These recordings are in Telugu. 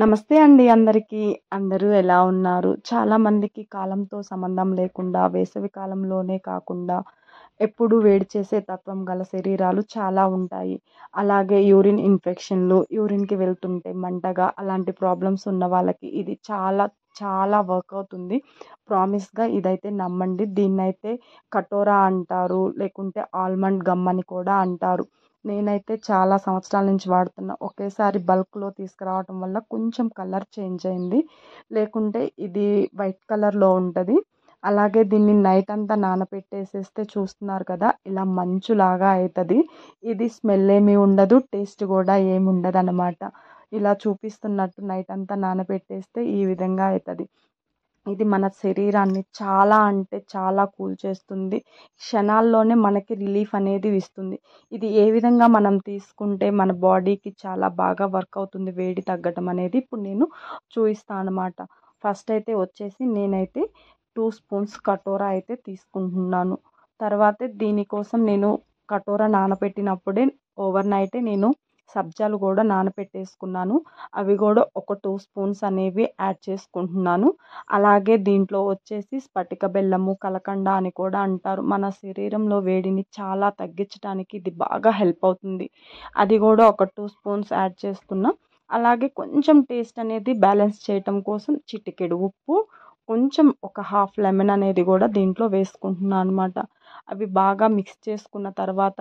నమస్తే అండి అందరికీ అందరూ ఎలా ఉన్నారు చాలా మందికి కాలంతో సంబంధం లేకుండా వేసవి కాలంలోనే కాకుండా ఎప్పుడు వేడి చేసే తత్వం గల శరీరాలు చాలా ఉంటాయి అలాగే యూరిన్ ఇన్ఫెక్షన్లు యూరిన్కి వెళ్తుంటే మంటగా అలాంటి ప్రాబ్లమ్స్ ఉన్న వాళ్ళకి ఇది చాలా చాలా వర్క్ అవుతుంది ప్రామిస్గా ఇదైతే నమ్మండి దీన్నైతే కటోరా అంటారు లేకుంటే ఆల్మండ్ గమ్ అని కూడా అంటారు నేనైతే చాలా సంవత్సరాల నుంచి వాడుతున్నా ఒకేసారి బల్క్లో తీసుకురావటం వల్ల కొంచెం కలర్ చేంజ్ అయింది లేకుంటే ఇది వైట్ కలర్లో ఉంటుంది అలాగే దీన్ని నైట్ అంతా నానబెట్టేసేస్తే చూస్తున్నారు కదా ఇలా మంచులాగా అవుతుంది ఇది స్మెల్ ఏమీ ఉండదు టేస్ట్ కూడా ఏమి ఉండదు అనమాట ఇలా చూపిస్తున్నట్టు నైట్ అంతా నానబెట్టేస్తే ఈ విధంగా అవుతుంది ఇది మన శరీరాన్ని చాలా అంటే చాలా కూల్ చేస్తుంది క్షణాల్లోనే మనకి రిలీఫ్ అనేది ఇస్తుంది ఇది ఏ విధంగా మనం తీసుకుంటే మన బాడీకి చాలా బాగా వర్క్ అవుతుంది వేడి తగ్గడం అనేది ఇప్పుడు నేను చూపిస్తాను అనమాట ఫస్ట్ అయితే వచ్చేసి నేనైతే టూ స్పూన్స్ కటోరా అయితే తీసుకుంటున్నాను తర్వాత దీనికోసం నేను కటోరా నానబెట్టినప్పుడే ఓవర్ నైటే నేను సబ్జాలు కూడా నానపెట్టేసుకున్నాను అవి కూడా ఒక టూ స్పూన్స్ అనేవి యాడ్ చేసుకుంటున్నాను అలాగే దీంట్లో వచ్చేసి స్ఫటిక బెల్లము కలకండ అని కూడా అంటారు మన శరీరంలో వేడిని చాలా తగ్గించడానికి ఇది బాగా హెల్ప్ అవుతుంది అది కూడా ఒక టూ స్పూన్స్ యాడ్ చేసుకున్నా అలాగే కొంచెం టేస్ట్ అనేది బ్యాలెన్స్ చేయటం కోసం చిటికెడు ఉప్పు కొంచెం ఒక హాఫ్ లెమన్ అనేది కూడా దీంట్లో వేసుకుంటున్నాను అనమాట అవి బాగా మిక్స్ చేసుకున్న తర్వాత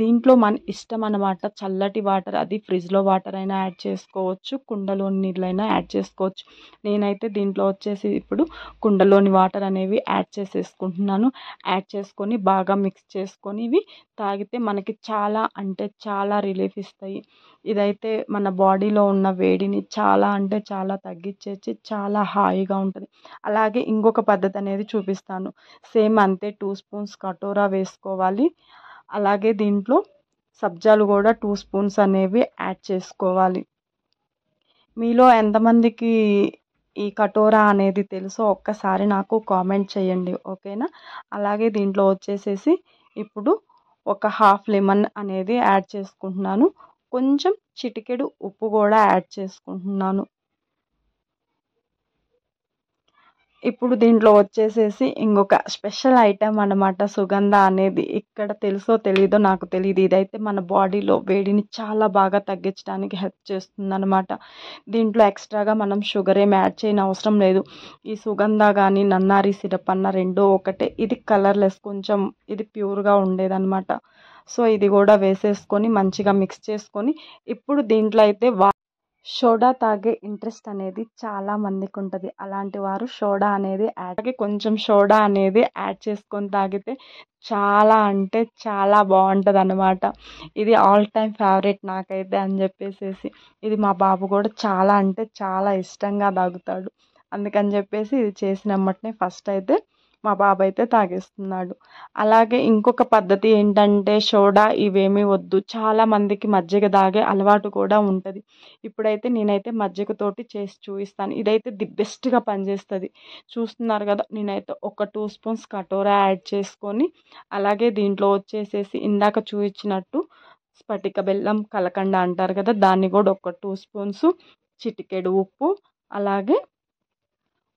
దీంట్లో మన ఇష్టం అనమాట చల్లటి వాటర్ అది ఫ్రిడ్జ్లో వాటర్ అయినా యాడ్ చేసుకోవచ్చు కుండలోని నీళ్ళైనా యాడ్ చేసుకోవచ్చు నేనైతే దీంట్లో వచ్చేసి ఇప్పుడు కుండలోని వాటర్ అనేవి యాడ్ చేసేసుకుంటున్నాను యాడ్ చేసుకొని బాగా మిక్స్ చేసుకొని ఇవి తాగితే మనకి చాలా అంటే చాలా రిలీఫ్ ఇస్తాయి ఇదైతే మన బాడీలో ఉన్న వేడిని చాలా అంటే చాలా తగ్గించేసి చాలా హాయిగా ఉంటుంది అలాగే ఇంకొక పద్ధతి అనేది చూపిస్తాను సేమ్ అంతే టూ స్పూన్స్ కటోరా వేసుకోవాలి అలాగే దీంట్లో సబ్జాలు కూడా టూ స్పూన్స్ అనేవి యాడ్ చేసుకోవాలి మీలో ఎంతమందికి ఈ కటోరా అనేది తెలుసో ఒక్కసారి నాకు కామెంట్ చేయండి ఓకేనా అలాగే దీంట్లో వచ్చేసేసి ఇప్పుడు ఒక హాఫ్ లెమన్ అనేది యాడ్ చేసుకుంటున్నాను కొంచెం చిటికెడు ఉప్పు కూడా యాడ్ చేసుకుంటున్నాను ఇప్పుడు దీంట్లో వచ్చేసేసి ఇంకొక స్పెషల్ ఐటెం అనమాట సుగంధ అనేది ఇక్కడ తెలుసో తెలీదో నాకు తెలియదు ఇదైతే మన బాడీలో వేడిని చాలా బాగా తగ్గించడానికి హెల్ప్ చేస్తుంది అనమాట దీంట్లో ఎక్స్ట్రాగా మనం షుగర్ ఏం యాడ్ చేయని అవసరం లేదు ఈ సుగంధ కానీ నన్నారి సిరప్ అన్న రెండో ఒకటే ఇది కలర్లెస్ కొంచెం ఇది ప్యూర్గా ఉండేదన్నమాట సో ఇది కూడా వేసేసుకొని మంచిగా మిక్స్ చేసుకొని ఇప్పుడు దీంట్లో అయితే వా షోడా తాగే ఇంట్రెస్ట్ అనేది చాలా మందికి ఉంటుంది అలాంటి వారు షోడా అనేది యాడ్ కొంచెం షోడా అనేది యాడ్ చేసుకొని తాగితే చాలా అంటే చాలా బాగుంటుంది అనమాట ఇది ఆల్ టైమ్ ఫేవరెట్ నాకైతే అని చెప్పేసి ఇది మా బాబు కూడా చాలా అంటే చాలా ఇష్టంగా తాగుతాడు అందుకని చెప్పేసి ఇది చేసిన ఫస్ట్ అయితే మా బాబు అయితే తాగేస్తున్నాడు అలాగే ఇంకొక పద్ధతి ఏంటంటే సోడా ఇవేమీ వద్దు చాలా మందికి మజ్జిగ తాగే అలవాటు కూడా ఉంటుంది ఇప్పుడైతే నేనైతే మజ్జిగతోటి చేసి చూపిస్తాను ఇదైతే ది బెస్ట్గా పనిచేస్తుంది చూస్తున్నారు కదా నేనైతే ఒక టూ స్పూన్స్ కటోరా యాడ్ చేసుకొని అలాగే దీంట్లో వచ్చేసేసి ఇందాక చూపించినట్టు స్ఫటిక బెల్లం కలకండ అంటారు కదా దాన్ని కూడా ఒక టూ స్పూన్స్ చిటికెడు ఉప్పు అలాగే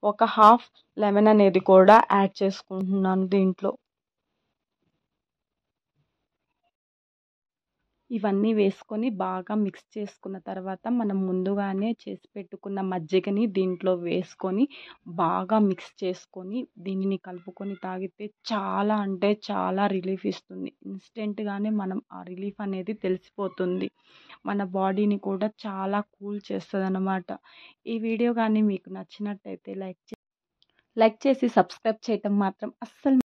ఒక హాఫ్ లెమన్ అనేది కూడా యాడ్ చేసుకుంటున్నాను దీంట్లో ఇవన్నీ వేసుకొని బాగా మిక్స్ చేసుకున్న తర్వాత మనం ముందుగానే చేసి పెట్టుకున్న మజ్జిగని దీంట్లో వేసుకొని బాగా మిక్స్ చేసుకొని దీనిని కలుపుకొని తాగితే చాలా అంటే చాలా రిలీఫ్ ఇస్తుంది ఇన్స్టెంట్గానే మనం ఆ రిలీఫ్ అనేది తెలిసిపోతుంది మన బాడీని కూడా చాలా కూల్ చేస్తుంది అనమాట ఈ వీడియో కానీ మీకు నచ్చినట్టయితే లైక్ లైక్ చేసి సబ్స్క్రైబ్ చేయటం మాత్రం అస్సలు